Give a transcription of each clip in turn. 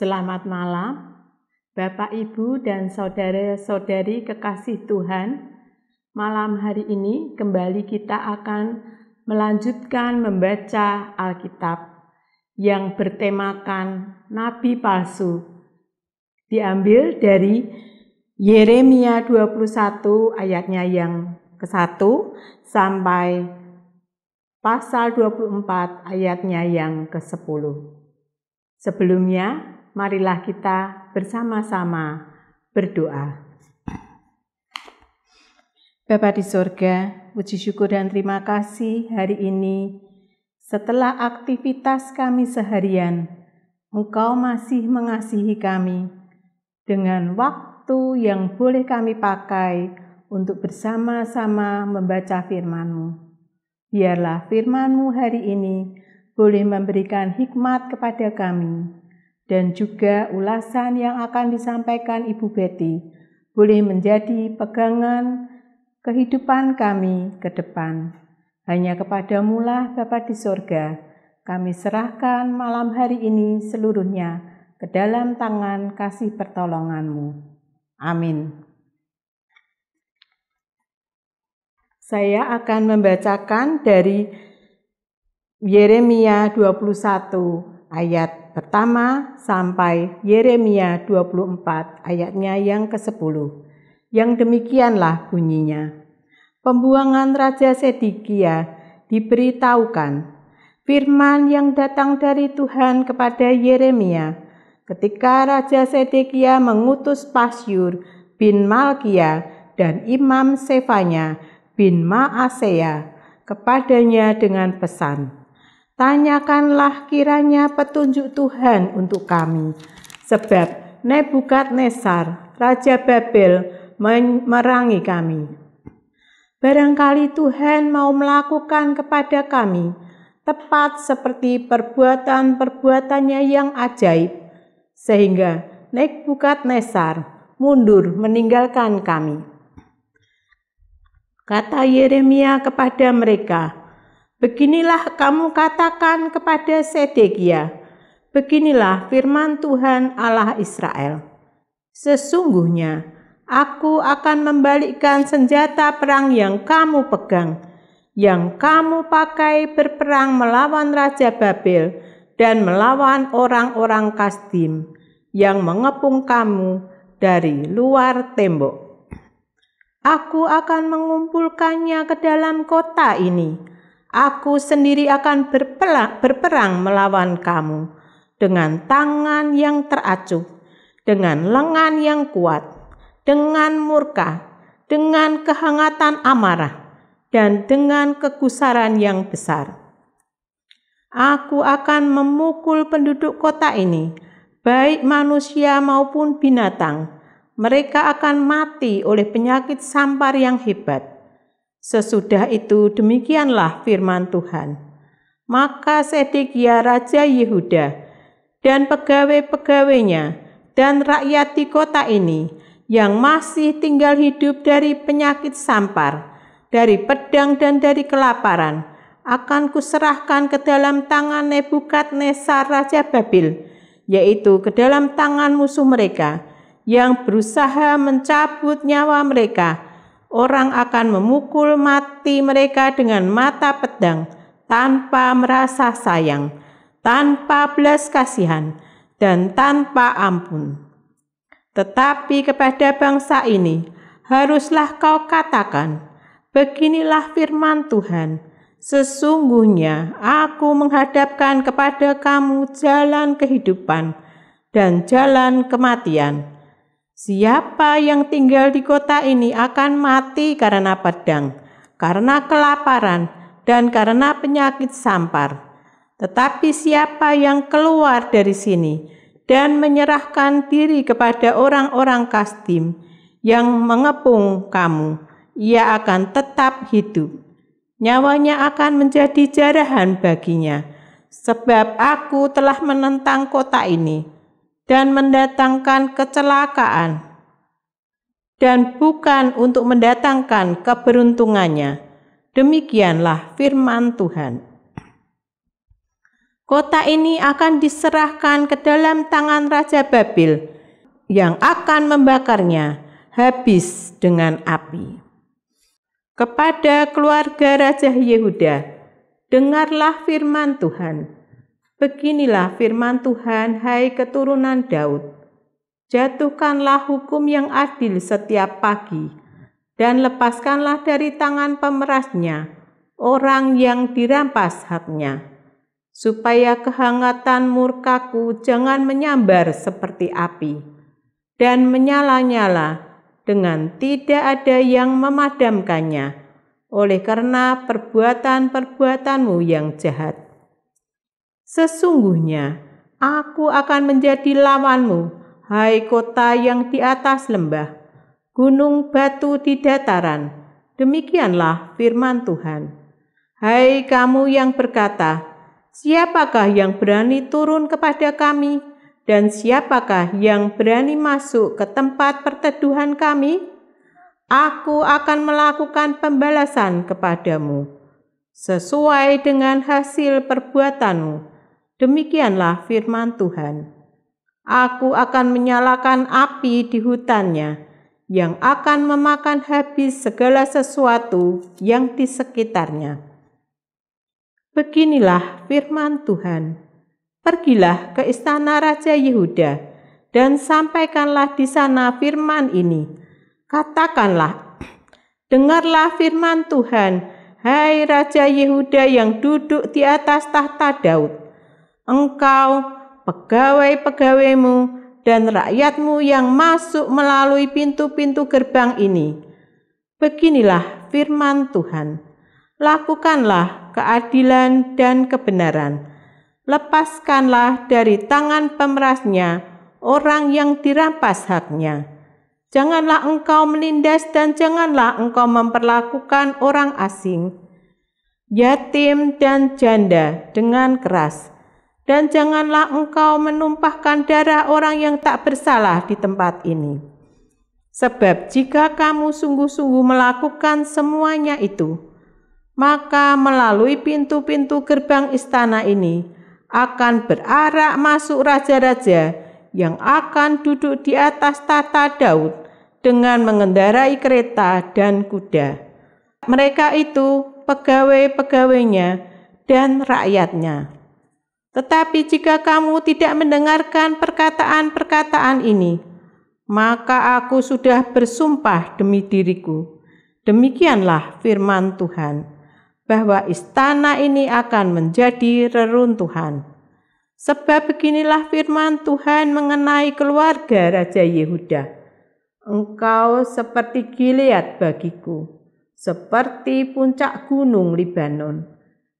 Selamat malam, Bapak, Ibu, dan saudara-saudari kekasih Tuhan. Malam hari ini kembali kita akan melanjutkan membaca Alkitab yang bertemakan Nabi Palsu. Diambil dari Yeremia 21 ayatnya yang ke-1 sampai pasal 24 ayatnya yang ke-10. Sebelumnya, marilah kita bersama-sama berdoa. Bapa di sorga, puji syukur dan terima kasih hari ini setelah aktivitas kami seharian, Engkau masih mengasihi kami dengan waktu yang boleh kami pakai untuk bersama-sama membaca firman-Mu. Biarlah firman-Mu hari ini boleh memberikan hikmat kepada kami dan juga ulasan yang akan disampaikan Ibu Betty boleh menjadi pegangan kehidupan kami ke depan. Hanya kepadamulah Bapa di sorga, kami serahkan malam hari ini seluruhnya ke dalam tangan kasih pertolonganmu. Amin. Saya akan membacakan dari Yeremia 21 ayat pertama sampai Yeremia 24 ayatnya yang ke-10. Yang demikianlah bunyinya. Pembuangan Raja Sedikia diberitahukan firman yang datang dari Tuhan kepada Yeremia ketika Raja Sedekia mengutus Pasyur bin Malkia dan Imam Sefanya bin Maaseya kepadanya dengan pesan, Tanyakanlah kiranya petunjuk Tuhan untuk kami, sebab Nebukadnesar, Raja Babel, merangi kami. Barangkali Tuhan mau melakukan kepada kami tepat seperti perbuatan-perbuatannya yang ajaib, sehingga Nebukadnesar mundur meninggalkan kami. Kata Yeremia kepada mereka, Beginilah kamu katakan kepada Sedekia, beginilah firman Tuhan Allah Israel. Sesungguhnya, aku akan membalikkan senjata perang yang kamu pegang, yang kamu pakai berperang melawan Raja Babel dan melawan orang-orang Kastim yang mengepung kamu dari luar tembok. Aku akan mengumpulkannya ke dalam kota ini, Aku sendiri akan berperang, melawan kamu dengan tangan yang teracuh, dengan lengan yang kuat, dengan murka, dengan kehangatan amarah, dan dengan kegusaran yang besar. Aku akan memukul penduduk kota ini, baik manusia maupun binatang. Mereka akan mati oleh penyakit sampar yang hebat Sesudah itu demikianlah firman Tuhan. Maka Sedekia Raja Yehuda dan pegawai-pegawainya dan rakyat di kota ini yang masih tinggal hidup dari penyakit sampar, dari pedang dan dari kelaparan, akan kuserahkan ke dalam tangan Nebukadnezar Raja Babil, yaitu ke dalam tangan musuh mereka, yang berusaha mencabut nyawa mereka, orang akan memukul mati mereka dengan mata pedang tanpa merasa sayang, tanpa belas kasihan, dan tanpa ampun. Tetapi kepada bangsa ini haruslah kau katakan, Beginilah firman Tuhan, sesungguhnya aku menghadapkan kepada kamu jalan kehidupan dan jalan kematian.' Siapa yang tinggal di kota ini akan mati karena pedang, karena kelaparan, dan karena penyakit sampar. Tetapi siapa yang keluar dari sini dan menyerahkan diri kepada orang-orang Kastim yang mengepung kamu, ia akan tetap hidup. Nyawanya akan menjadi jarahan baginya, sebab aku telah menentang kota ini.' dan mendatangkan kecelakaan, dan bukan untuk mendatangkan keberuntungannya. Demikianlah firman Tuhan. Kota ini akan diserahkan ke dalam tangan Raja Babil yang akan membakarnya habis dengan api. Kepada keluarga Raja Yehuda, dengarlah firman Tuhan Beginilah firman Tuhan, hai keturunan Daud. Jatuhkanlah hukum yang adil setiap pagi, dan lepaskanlah dari tangan pemerasnya orang yang dirampas haknya, supaya kehangatan murkaku jangan menyambar seperti api dan menyala-nyala dengan tidak ada yang memadamkannya, oleh karena perbuatan-perbuatanmu yang jahat. Sesungguhnya aku akan menjadi lawanmu, hai kota yang di atas lembah, gunung batu di dataran. Demikianlah firman Tuhan. Hai kamu yang berkata, siapakah yang berani turun kepada kami dan siapakah yang berani masuk ke tempat perteduhan kami? Aku akan melakukan pembalasan kepadamu sesuai dengan hasil perbuatanmu Demikianlah firman Tuhan. Aku akan menyalakan api di hutannya yang akan memakan habis segala sesuatu yang di sekitarnya. Beginilah firman Tuhan. Pergilah ke istana Raja Yehuda dan sampaikanlah di sana firman ini. Katakanlah, dengarlah firman Tuhan, hai Raja Yehuda yang duduk di atas tahta Daud engkau, pegawai-pegawaimu, dan rakyatmu yang masuk melalui pintu-pintu gerbang ini. Beginilah firman Tuhan: Lakukanlah keadilan dan kebenaran, lepaskanlah dari tangan pemerasnya orang yang dirampas haknya. Janganlah engkau menindas, dan janganlah engkau memperlakukan orang asing, yatim, dan janda dengan keras dan janganlah engkau menumpahkan darah orang yang tak bersalah di tempat ini. Sebab jika kamu sungguh-sungguh melakukan semuanya itu, maka melalui pintu-pintu gerbang istana ini akan berarak masuk raja-raja yang akan duduk di atas tata Daud dengan mengendarai kereta dan kuda. Mereka itu pegawai-pegawainya dan rakyatnya. Tetapi jika kamu tidak mendengarkan perkataan-perkataan ini, maka aku sudah bersumpah demi diriku. Demikianlah firman Tuhan, bahwa istana ini akan menjadi reruntuhan. Sebab beginilah firman Tuhan mengenai keluarga Raja Yehuda. Engkau seperti Gilead bagiku, seperti puncak gunung Libanon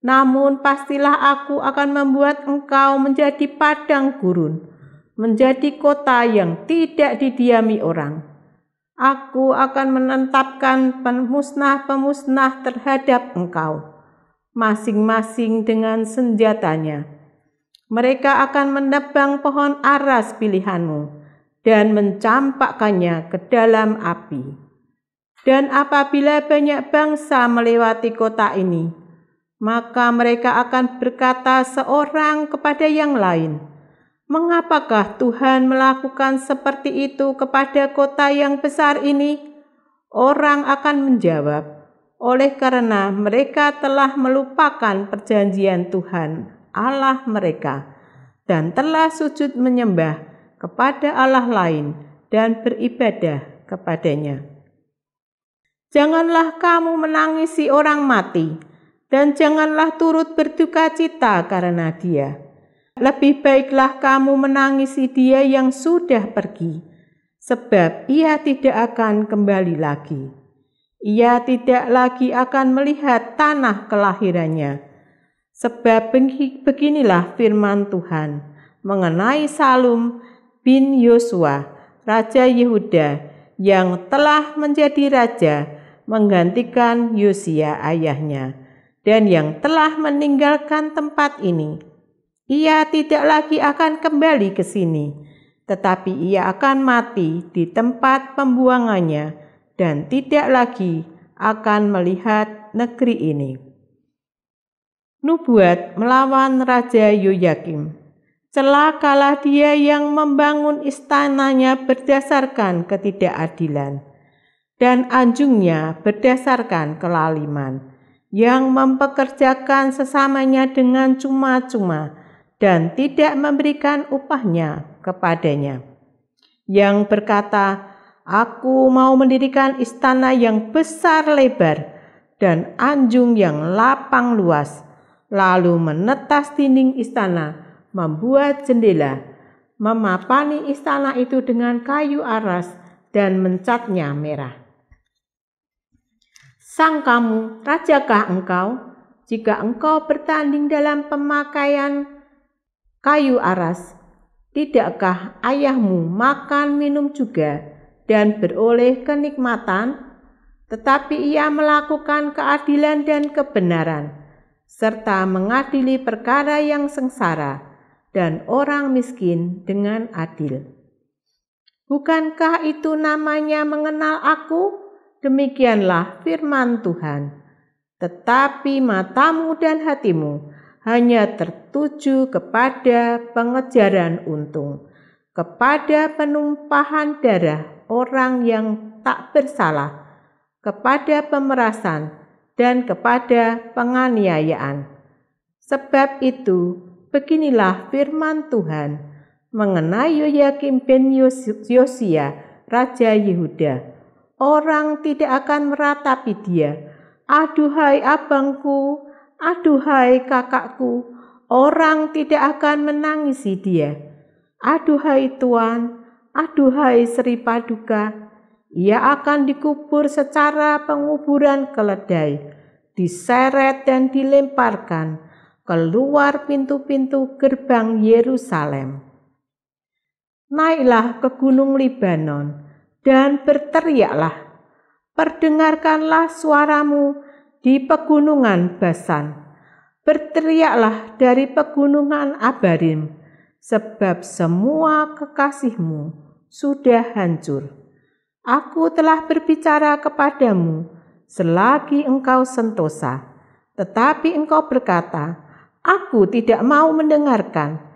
namun pastilah aku akan membuat engkau menjadi padang gurun, menjadi kota yang tidak didiami orang. Aku akan menetapkan pemusnah-pemusnah terhadap engkau, masing-masing dengan senjatanya. Mereka akan menebang pohon aras pilihanmu dan mencampakkannya ke dalam api. Dan apabila banyak bangsa melewati kota ini, maka mereka akan berkata seorang kepada yang lain, "Mengapakah Tuhan melakukan seperti itu kepada kota yang besar ini?" Orang akan menjawab, "Oleh karena mereka telah melupakan perjanjian Tuhan Allah mereka dan telah sujud menyembah kepada Allah lain dan beribadah kepadanya." Janganlah kamu menangisi orang mati dan janganlah turut berduka cita karena dia. Lebih baiklah kamu menangisi dia yang sudah pergi, sebab ia tidak akan kembali lagi. Ia tidak lagi akan melihat tanah kelahirannya, sebab beginilah firman Tuhan mengenai Salum bin Yosua, raja Yehuda, yang telah menjadi raja, menggantikan Yosia ayahnya dan yang telah meninggalkan tempat ini. Ia tidak lagi akan kembali ke sini, tetapi ia akan mati di tempat pembuangannya dan tidak lagi akan melihat negeri ini. Nubuat melawan Raja Yoyakim. Celakalah dia yang membangun istananya berdasarkan ketidakadilan dan anjungnya berdasarkan kelaliman yang mempekerjakan sesamanya dengan cuma-cuma dan tidak memberikan upahnya kepadanya. Yang berkata, Aku mau mendirikan istana yang besar lebar dan anjung yang lapang luas, lalu menetas dinding istana, membuat jendela, memapani istana itu dengan kayu aras dan mencatnya merah. Sang kamu, rajakah engkau? Jika engkau bertanding dalam pemakaian kayu aras, tidakkah ayahmu makan minum juga dan beroleh kenikmatan? Tetapi ia melakukan keadilan dan kebenaran, serta mengadili perkara yang sengsara dan orang miskin dengan adil. Bukankah itu namanya mengenal Aku? Demikianlah firman Tuhan. Tetapi matamu dan hatimu hanya tertuju kepada pengejaran untung, kepada penumpahan darah orang yang tak bersalah, kepada pemerasan, dan kepada penganiayaan. Sebab itu, beginilah firman Tuhan mengenai Yoyakim bin Yosia, Raja Yehuda Orang tidak akan meratapi dia. Aduhai abangku, aduhai kakakku. Orang tidak akan menangisi dia. Aduhai Tuan, aduhai Sri Paduka. Ia akan dikubur secara penguburan keledai, diseret dan dilemparkan keluar pintu-pintu gerbang Yerusalem. Naiklah ke gunung Libanon, dan berteriaklah, perdengarkanlah suaramu di pegunungan Basan, berteriaklah dari pegunungan Abarim, sebab semua kekasihmu sudah hancur. Aku telah berbicara kepadamu selagi engkau sentosa, tetapi engkau berkata, "Aku tidak mau mendengarkan."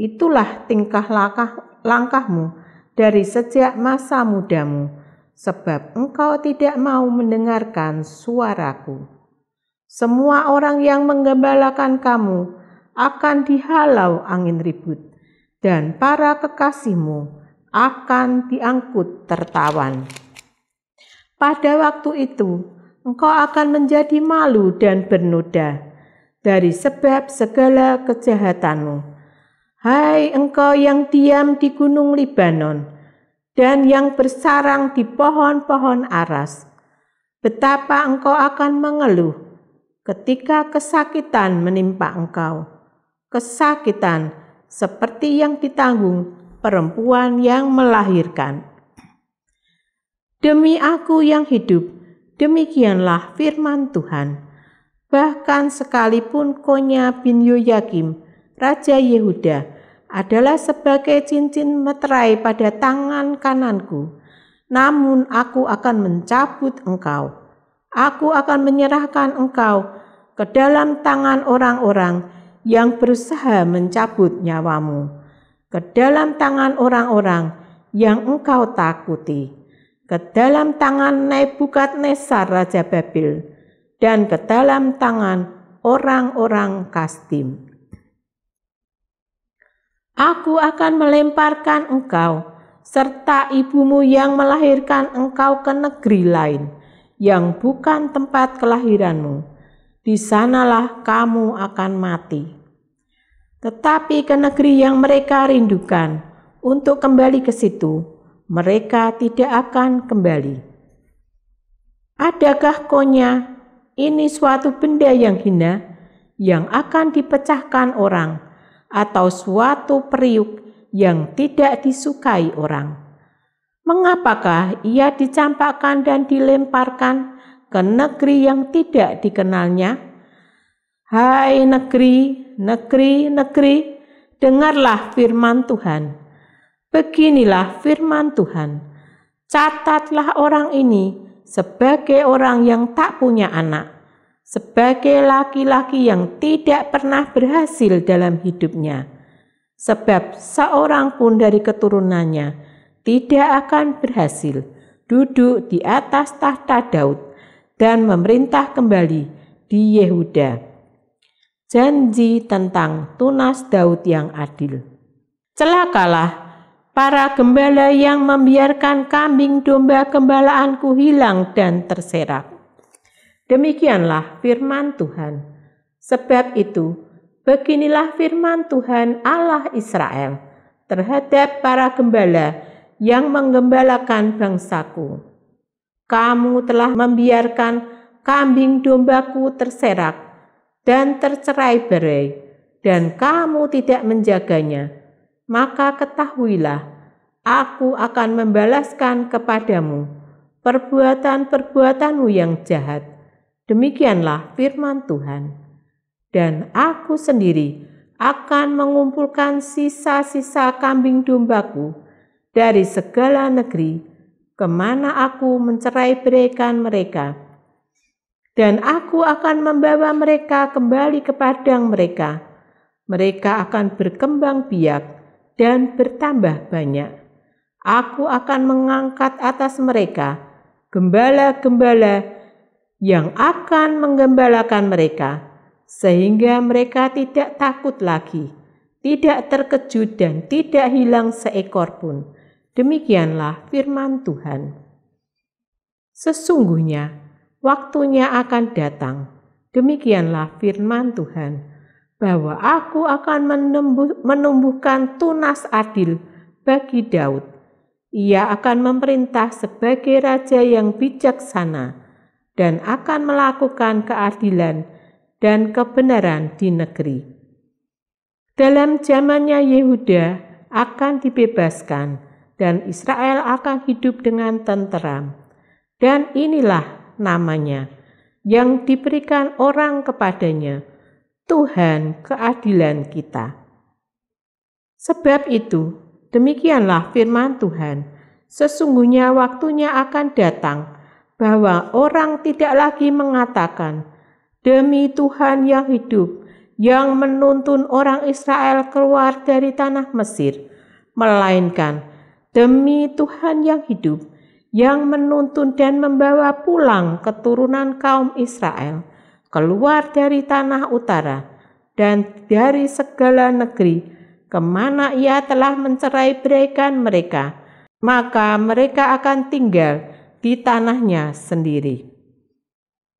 Itulah tingkah langkah langkahmu dari sejak masa mudamu, sebab engkau tidak mau mendengarkan suaraku. Semua orang yang menggembalakan kamu akan dihalau angin ribut, dan para kekasihmu akan diangkut tertawan. Pada waktu itu, engkau akan menjadi malu dan bernoda dari sebab segala kejahatanmu Hai engkau yang diam di gunung Libanon dan yang bersarang di pohon-pohon aras, betapa engkau akan mengeluh ketika kesakitan menimpa engkau. Kesakitan seperti yang ditanggung perempuan yang melahirkan. Demi aku yang hidup, demikianlah firman Tuhan. Bahkan sekalipun Konya bin Yoyakim Raja Yehuda, adalah sebagai cincin meterai pada tangan kananku. Namun aku akan mencabut engkau. Aku akan menyerahkan engkau ke dalam tangan orang-orang yang berusaha mencabut nyawamu, ke dalam tangan orang-orang yang engkau takuti, ke dalam tangan Nebukadnezar Raja Babil, dan ke dalam tangan orang-orang Kastim. Aku akan melemparkan engkau serta ibumu yang melahirkan engkau ke negeri lain yang bukan tempat kelahiranmu. Di sanalah kamu akan mati. Tetapi ke negeri yang mereka rindukan untuk kembali ke situ, mereka tidak akan kembali. Adakah konya ini suatu benda yang hina yang akan dipecahkan orang? atau suatu periuk yang tidak disukai orang. Mengapakah ia dicampakkan dan dilemparkan ke negeri yang tidak dikenalnya? Hai negeri, negeri, negeri, dengarlah firman Tuhan. Beginilah firman Tuhan: "Catatlah orang ini sebagai orang yang tak punya anak." sebagai laki-laki yang tidak pernah berhasil dalam hidupnya, sebab seorang pun dari keturunannya tidak akan berhasil duduk di atas tahta Daud dan memerintah kembali di Yehuda. Janji tentang tunas Daud yang adil. Celakalah para gembala yang membiarkan kambing domba gembalaanku hilang dan terserak. Demikianlah firman Tuhan. Sebab itu, beginilah firman Tuhan Allah Israel terhadap para gembala yang menggembalakan bangsaku. Kamu telah membiarkan kambing dombaku terserak dan tercerai berai, dan kamu tidak menjaganya. Maka ketahuilah, aku akan membalaskan kepadamu perbuatan-perbuatanmu yang jahat Demikianlah firman Tuhan. Dan aku sendiri akan mengumpulkan sisa-sisa kambing dombaku dari segala negeri, kemana aku mencerai berikan mereka. Dan aku akan membawa mereka kembali ke padang mereka. Mereka akan berkembang biak dan bertambah banyak. Aku akan mengangkat atas mereka gembala-gembala yang akan menggembalakan mereka, sehingga mereka tidak takut lagi, tidak terkejut, dan tidak hilang seekor pun. Demikianlah firman Tuhan. Sesungguhnya waktunya akan datang. Demikianlah firman Tuhan, bahwa Aku akan menumbuh, menumbuhkan tunas adil bagi Daud. Ia akan memerintah sebagai raja yang bijaksana dan akan melakukan keadilan dan kebenaran di negeri. Dalam zamannya Yehuda akan dibebaskan dan Israel akan hidup dengan tenteram. Dan inilah namanya yang diberikan orang kepadanya, Tuhan keadilan kita. Sebab itu, demikianlah firman Tuhan, sesungguhnya waktunya akan datang bahwa orang tidak lagi mengatakan, "Demi Tuhan yang hidup, yang menuntun orang Israel keluar dari tanah Mesir," melainkan, "Demi Tuhan yang hidup, yang menuntun dan membawa pulang keturunan kaum Israel keluar dari tanah utara dan dari segala negeri." kemana ia telah mencerai beraikan mereka, maka mereka akan tinggal di tanahnya sendiri.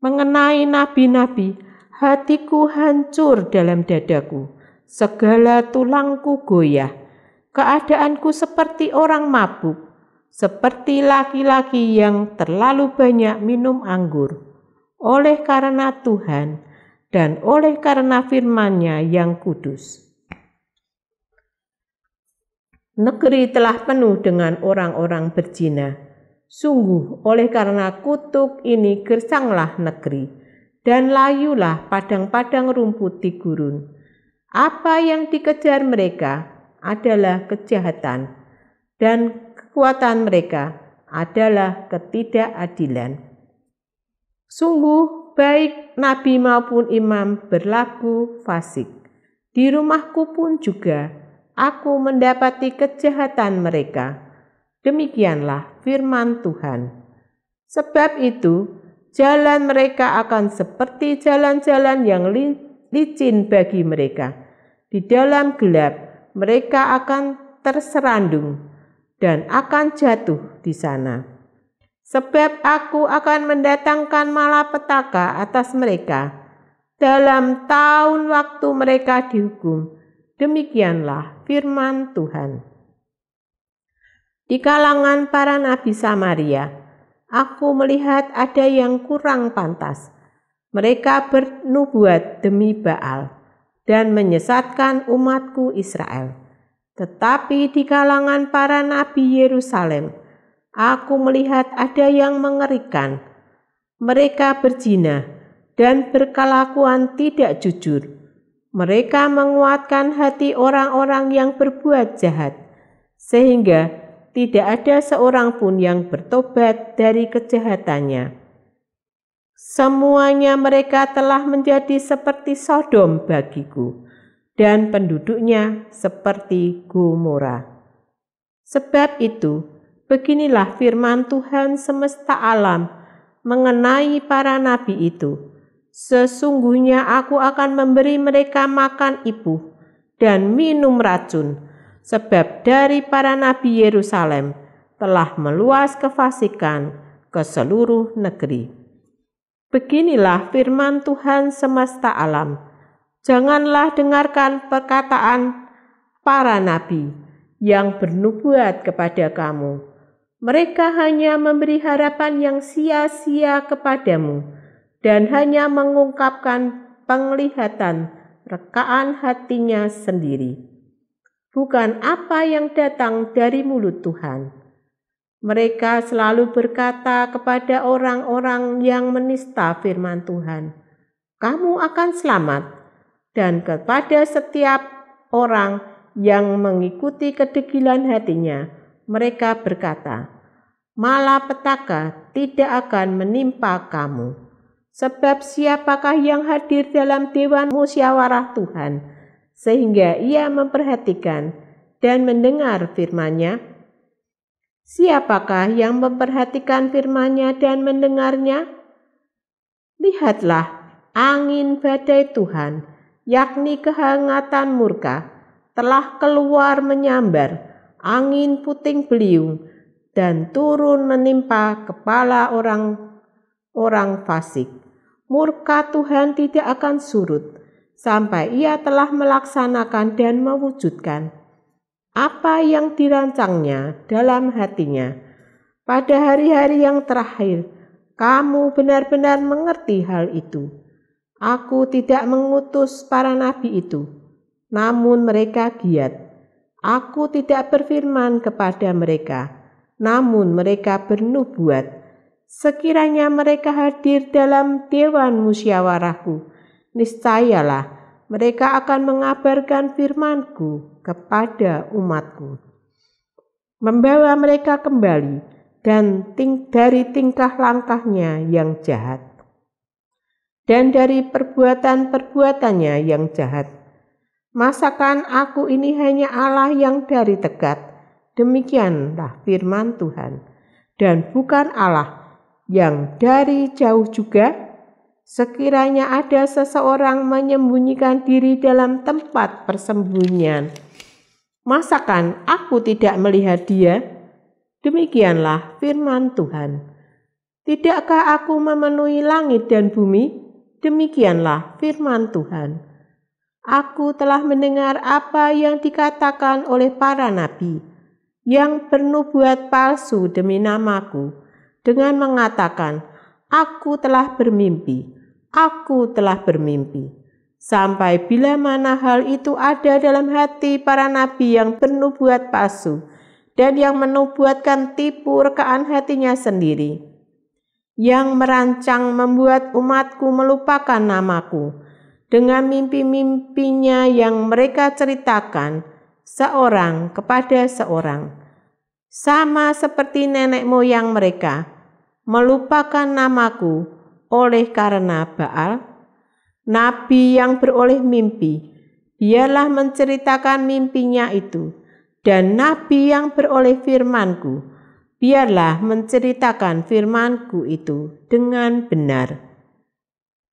Mengenai nabi-nabi, hatiku hancur dalam dadaku, segala tulangku goyah, keadaanku seperti orang mabuk, seperti laki-laki yang terlalu banyak minum anggur. Oleh karena Tuhan dan oleh karena firman-Nya yang kudus. Negeri telah penuh dengan orang-orang berjina Sungguh, oleh karena kutuk ini gersanglah negeri, dan layulah padang-padang rumput di gurun. Apa yang dikejar mereka adalah kejahatan, dan kekuatan mereka adalah ketidakadilan. Sungguh, baik nabi maupun imam berlaku fasik. Di rumahku pun juga, aku mendapati kejahatan mereka.' Demikianlah firman Tuhan. Sebab itu, jalan mereka akan seperti jalan-jalan yang licin bagi mereka. Di dalam gelap, mereka akan terserandung dan akan jatuh di sana. Sebab aku akan mendatangkan malapetaka atas mereka.' dalam tahun waktu mereka dihukum. Demikianlah firman Tuhan. Di kalangan para nabi Samaria, aku melihat ada yang kurang pantas. Mereka bernubuat demi Baal dan menyesatkan umatku Israel. Tetapi di kalangan para nabi Yerusalem, aku melihat ada yang mengerikan. Mereka berzina dan berkelakuan tidak jujur. Mereka menguatkan hati orang-orang yang berbuat jahat, sehingga tidak ada seorang pun yang bertobat dari kejahatannya. Semuanya mereka telah menjadi seperti Sodom bagiku, dan penduduknya seperti Gomora. Sebab itu, beginilah firman Tuhan semesta alam mengenai para nabi itu. Sesungguhnya aku akan memberi mereka makan ibu dan minum racun, sebab dari para nabi Yerusalem telah meluas kefasikan ke seluruh negeri. Beginilah firman Tuhan semesta alam. Janganlah dengarkan perkataan para nabi yang bernubuat kepada kamu. Mereka hanya memberi harapan yang sia-sia kepadamu dan hanya mengungkapkan penglihatan rekaan hatinya sendiri bukan apa yang datang dari mulut Tuhan. Mereka selalu berkata kepada orang-orang yang menista firman Tuhan, "Kamu akan selamat," dan kepada setiap orang yang mengikuti kedegilan hatinya, mereka berkata, "Malapetaka tidak akan menimpa kamu." Sebab siapakah yang hadir dalam dewan musyawarah Tuhan? sehingga ia memperhatikan dan mendengar firman-Nya? Siapakah yang memperhatikan firman-Nya dan mendengarnya? Lihatlah angin badai Tuhan, yakni kehangatan murka, telah keluar menyambar angin puting beliung dan turun menimpa kepala orang orang fasik. Murka Tuhan tidak akan surut sampai ia telah melaksanakan dan mewujudkan apa yang dirancangnya dalam hatinya. Pada hari-hari yang terakhir, kamu benar-benar mengerti hal itu. Aku tidak mengutus para nabi itu, namun mereka giat. Aku tidak berfirman kepada mereka, namun mereka bernubuat. Sekiranya mereka hadir dalam dewan musyawarahku, niscayalah mereka akan mengabarkan firmanku kepada umatku. Membawa mereka kembali dan ting dari tingkah langkahnya yang jahat. Dan dari perbuatan-perbuatannya yang jahat. Masakan aku ini hanya Allah yang dari tegat. Demikianlah firman Tuhan. Dan bukan Allah yang dari jauh juga Sekiranya ada seseorang menyembunyikan diri dalam tempat persembunyian, masakan aku tidak melihat dia? Demikianlah firman Tuhan. Tidakkah aku memenuhi langit dan bumi? Demikianlah firman Tuhan. Aku telah mendengar apa yang dikatakan oleh para nabi yang bernubuat palsu demi namaku dengan mengatakan, "Aku telah bermimpi." Aku telah bermimpi. Sampai bila mana hal itu ada dalam hati para nabi yang penuh buat palsu dan yang menubuatkan tipu rekaan hatinya sendiri. Yang merancang membuat umatku melupakan namaku dengan mimpi-mimpinya yang mereka ceritakan seorang kepada seorang. Sama seperti nenek moyang mereka, melupakan namaku oleh karena Baal, nabi yang beroleh mimpi, dialah menceritakan mimpinya itu, dan nabi yang beroleh firmanku, biarlah menceritakan firmanku itu dengan benar.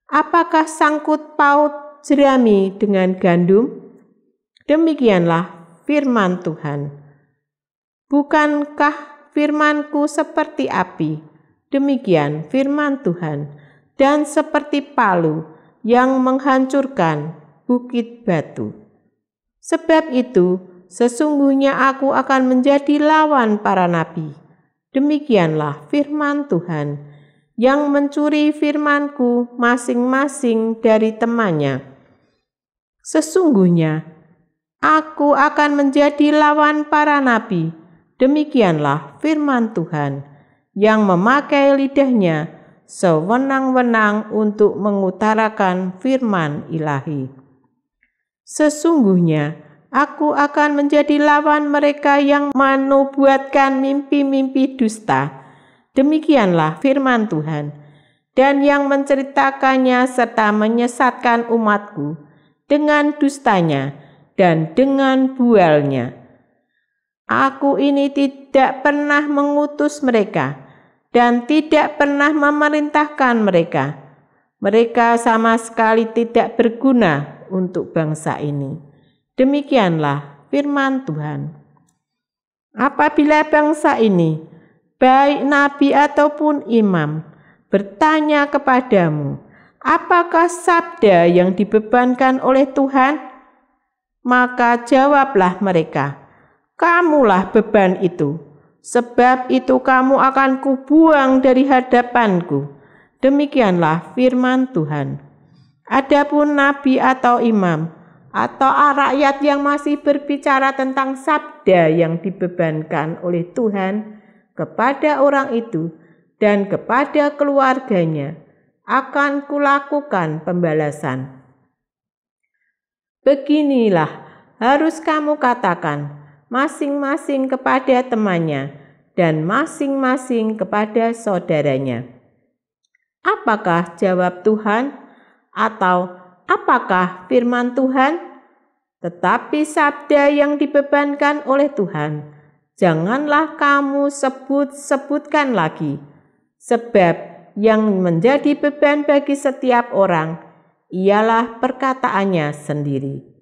Apakah sangkut paut jerami dengan gandum? Demikianlah firman Tuhan. Bukankah firmanku seperti api? Demikian firman Tuhan dan seperti palu yang menghancurkan bukit batu. Sebab itu, sesungguhnya aku akan menjadi lawan para nabi. Demikianlah firman Tuhan yang mencuri firmanku masing-masing dari temannya. Sesungguhnya, aku akan menjadi lawan para nabi. Demikianlah firman Tuhan yang memakai lidahnya sewenang-wenang untuk mengutarakan firman ilahi. Sesungguhnya aku akan menjadi lawan mereka yang menubuatkan mimpi-mimpi dusta. Demikianlah firman Tuhan. Dan yang menceritakannya serta menyesatkan umatku dengan dustanya dan dengan bualnya. Aku ini tidak pernah mengutus mereka dan tidak pernah memerintahkan mereka. Mereka sama sekali tidak berguna untuk bangsa ini. Demikianlah firman Tuhan. Apabila bangsa ini, baik nabi ataupun imam, bertanya kepadamu, "Apakah sabda yang dibebankan oleh Tuhan?" Maka jawablah mereka, "Kamulah beban itu." sebab itu kamu akan kubuang dari hadapanku. Demikianlah firman Tuhan. Adapun nabi atau imam atau rakyat yang masih berbicara tentang sabda yang dibebankan oleh Tuhan kepada orang itu dan kepada keluarganya akan kulakukan pembalasan. Beginilah harus kamu katakan, masing-masing kepada temannya, dan masing-masing kepada saudaranya. Apakah jawab Tuhan, atau apakah firman Tuhan? Tetapi sabda yang dibebankan oleh Tuhan, janganlah kamu sebut-sebutkan lagi, sebab yang menjadi beban bagi setiap orang ialah perkataannya sendiri.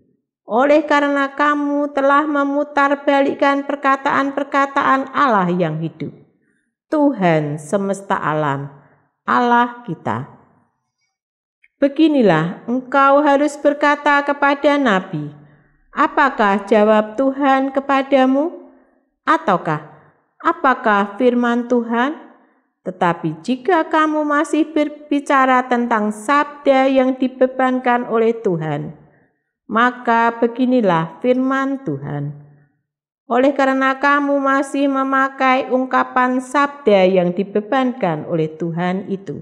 Oleh karena kamu telah memutarbalikkan perkataan-perkataan Allah yang hidup, Tuhan semesta alam, Allah kita. Beginilah engkau harus berkata kepada nabi, apakah jawab Tuhan kepadamu? Ataukah apakah firman Tuhan? Tetapi jika kamu masih berbicara tentang sabda yang dibebankan oleh Tuhan, maka beginilah firman Tuhan. Oleh karena kamu masih memakai ungkapan sabda yang dibebankan oleh Tuhan itu.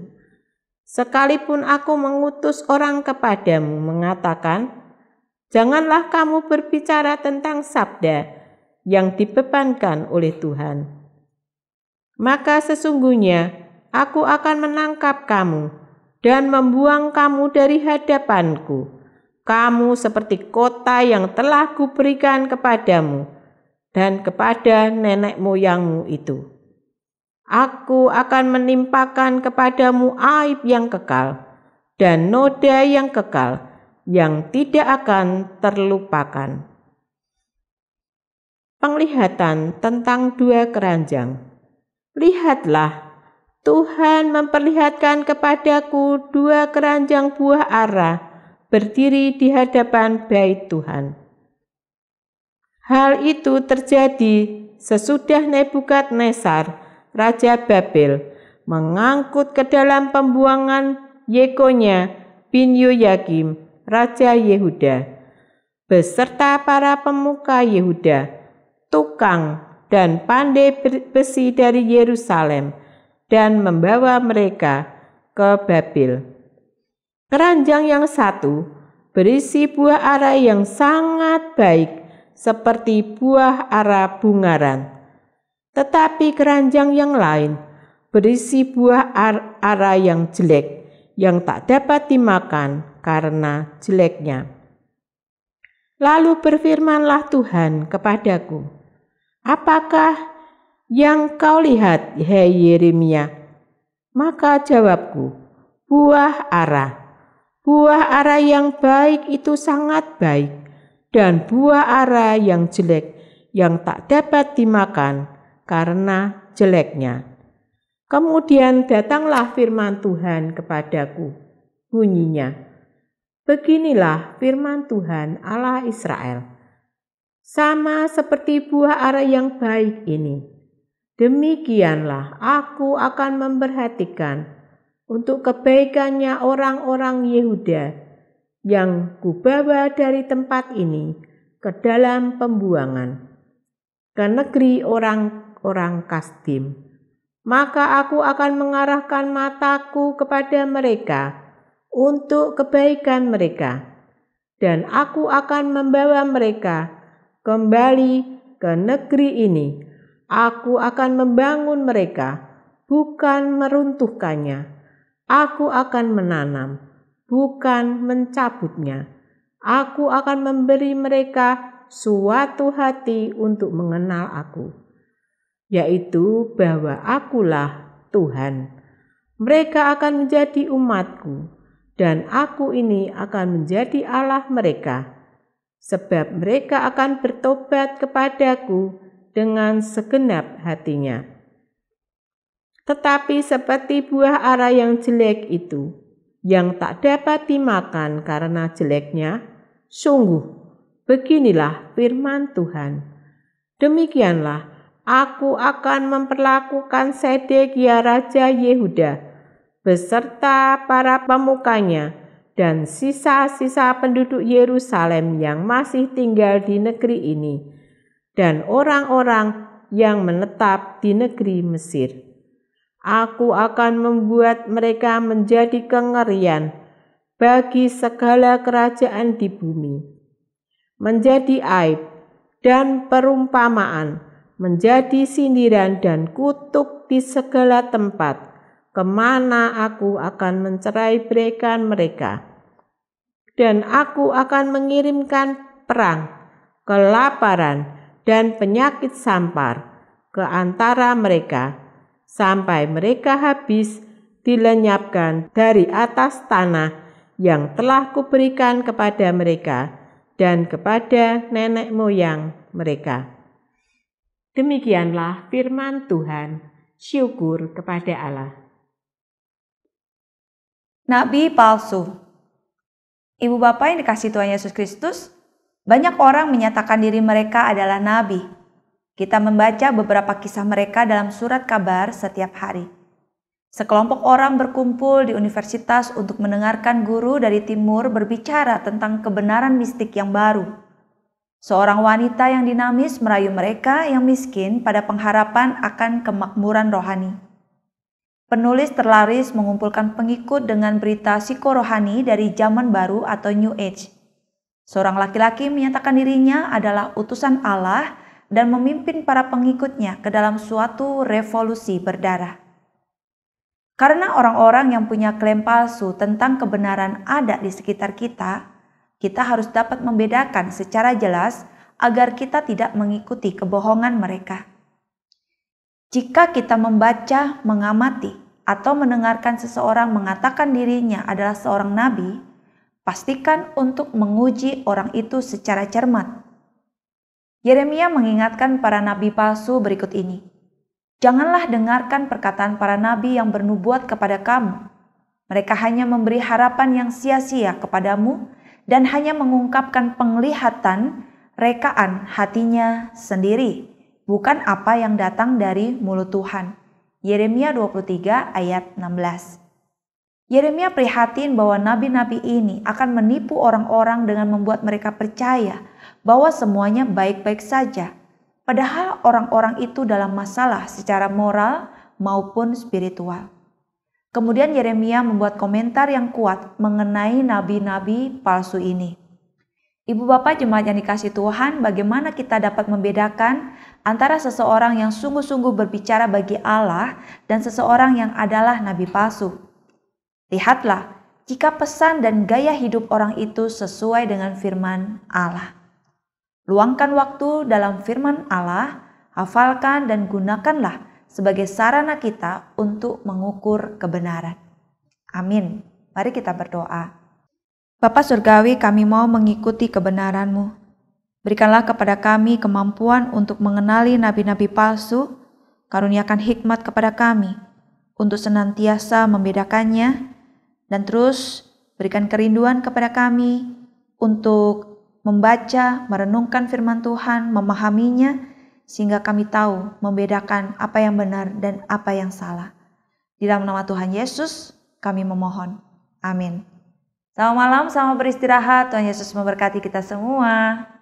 Sekalipun aku mengutus orang kepadamu mengatakan, janganlah kamu berbicara tentang sabda yang dibebankan oleh Tuhan. Maka sesungguhnya aku akan menangkap kamu dan membuang kamu dari hadapanku.' kamu seperti kota yang telah kuberikan kepadamu dan kepada nenek moyangmu itu. Aku akan menimpakan kepadamu aib yang kekal dan noda yang kekal yang tidak akan terlupakan. Penglihatan tentang dua keranjang. Lihatlah, Tuhan memperlihatkan kepadaku dua keranjang buah arah berdiri di hadapan bait Tuhan. Hal itu terjadi sesudah Nebukadnezar, Raja Babel, mengangkut ke dalam pembuangan Yekonya bin Yoyakim, Raja Yehuda, beserta para pemuka Yehuda, tukang dan pandai besi dari Yerusalem, dan membawa mereka ke Babel Keranjang yang satu berisi buah ara yang sangat baik, seperti buah ara bungaran. Tetapi keranjang yang lain berisi buah ar ara yang jelek, yang tak dapat dimakan karena jeleknya. Lalu berfirmanlah Tuhan kepadaku, Apakah yang kau lihat, hei Yeremia? Maka jawabku, buah arah. Buah arah yang baik itu sangat baik, dan buah arah yang jelek yang tak dapat dimakan karena jeleknya. Kemudian datanglah firman Tuhan kepadaku, bunyinya. Beginilah firman Tuhan Allah Israel. Sama seperti buah arah yang baik ini, demikianlah aku akan memperhatikan untuk kebaikannya orang-orang Yehuda yang kubawa dari tempat ini ke dalam pembuangan ke negeri orang-orang Kastim, Maka aku akan mengarahkan mataku kepada mereka untuk kebaikan mereka, dan aku akan membawa mereka kembali ke negeri ini. Aku akan membangun mereka, bukan meruntuhkannya Aku akan menanam, bukan mencabutnya. Aku akan memberi mereka suatu hati untuk mengenal Aku, yaitu bahwa Akulah Tuhan. Mereka akan menjadi umatku, dan Aku ini akan menjadi Allah mereka, sebab mereka akan bertobat kepadaku dengan segenap hatinya tetapi seperti buah ara yang jelek itu, yang tak dapat dimakan karena jeleknya, sungguh beginilah firman Tuhan. Demikianlah aku akan memperlakukan Sedekia Raja Yehuda beserta para pemukanya dan sisa-sisa penduduk Yerusalem yang masih tinggal di negeri ini dan orang-orang yang menetap di negeri Mesir Aku akan membuat mereka menjadi kengerian bagi segala kerajaan di bumi, menjadi aib dan perumpamaan, menjadi sindiran dan kutuk di segala tempat, kemana aku akan mencerai berikan mereka. Dan aku akan mengirimkan perang, kelaparan, dan penyakit sampar ke antara mereka.' sampai mereka habis dilenyapkan dari atas tanah yang telah kuberikan kepada mereka dan kepada nenek moyang mereka. Demikianlah firman Tuhan, syukur kepada Allah. Nabi palsu Ibu bapak yang dikasih Tuhan Yesus Kristus, banyak orang menyatakan diri mereka adalah nabi. Kita membaca beberapa kisah mereka dalam surat kabar setiap hari. Sekelompok orang berkumpul di universitas untuk mendengarkan guru dari timur berbicara tentang kebenaran mistik yang baru. Seorang wanita yang dinamis merayu mereka yang miskin pada pengharapan akan kemakmuran rohani. Penulis terlaris mengumpulkan pengikut dengan berita psikorohani dari zaman baru atau New Age. Seorang laki-laki menyatakan dirinya adalah utusan Allah dan memimpin para pengikutnya ke dalam suatu revolusi berdarah. Karena orang-orang yang punya klaim palsu tentang kebenaran ada di sekitar kita, kita harus dapat membedakan secara jelas agar kita tidak mengikuti kebohongan mereka. Jika kita membaca, mengamati, atau mendengarkan seseorang mengatakan dirinya adalah seorang nabi, pastikan untuk menguji orang itu secara cermat Yeremia mengingatkan para nabi palsu berikut ini. Janganlah dengarkan perkataan para nabi yang bernubuat kepada kamu. Mereka hanya memberi harapan yang sia-sia kepadamu dan hanya mengungkapkan penglihatan rekaan hatinya sendiri, bukan apa yang datang dari mulut Tuhan. Yeremia 23 ayat 16. Yeremia prihatin bahwa nabi-nabi ini akan menipu orang-orang dengan membuat mereka percaya bahwa semuanya baik-baik saja. Padahal orang-orang itu dalam masalah secara moral maupun spiritual. Kemudian Yeremia membuat komentar yang kuat mengenai nabi-nabi palsu ini. Ibu bapak jemaat yang dikasih Tuhan, bagaimana kita dapat membedakan antara seseorang yang sungguh-sungguh berbicara bagi Allah dan seseorang yang adalah nabi palsu? Lihatlah, jika pesan dan gaya hidup orang itu sesuai dengan firman Allah. Luangkan waktu dalam firman Allah, hafalkan dan gunakanlah sebagai sarana kita untuk mengukur kebenaran. Amin. Mari kita berdoa. Bapa Surgawi, kami mau mengikuti kebenaranMu. Berikanlah kepada kami kemampuan untuk mengenali nabi-nabi palsu, karuniakan hikmat kepada kami untuk senantiasa membedakannya, dan terus berikan kerinduan kepada kami untuk membaca, merenungkan firman Tuhan, memahaminya, sehingga kami tahu membedakan apa yang benar dan apa yang salah. Di dalam nama Tuhan Yesus, kami memohon. Amin. Selamat malam, selamat beristirahat. Tuhan Yesus memberkati kita semua.